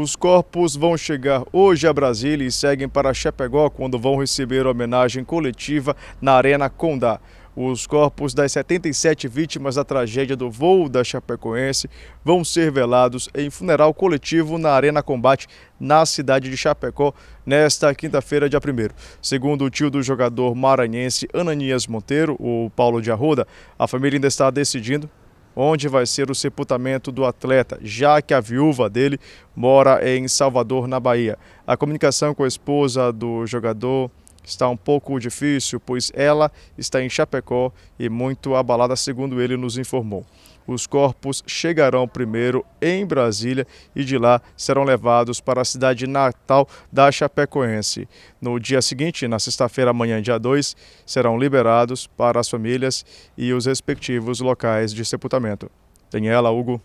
Os corpos vão chegar hoje a Brasília e seguem para Chapecó, quando vão receber homenagem coletiva na Arena Condá. Os corpos das 77 vítimas da tragédia do voo da Chapecoense vão ser velados em funeral coletivo na Arena Combate, na cidade de Chapecó, nesta quinta-feira, dia 1. Segundo o tio do jogador maranhense Ananias Monteiro, o Paulo de Arruda, a família ainda está decidindo onde vai ser o sepultamento do atleta, já que a viúva dele mora em Salvador, na Bahia. A comunicação com a esposa do jogador está um pouco difícil, pois ela está em Chapecó e muito abalada, segundo ele nos informou. Os corpos chegarão primeiro em Brasília e de lá serão levados para a cidade natal da Chapecoense. No dia seguinte, na sexta-feira, amanhã, dia 2, serão liberados para as famílias e os respectivos locais de sepultamento. Daniela, Hugo.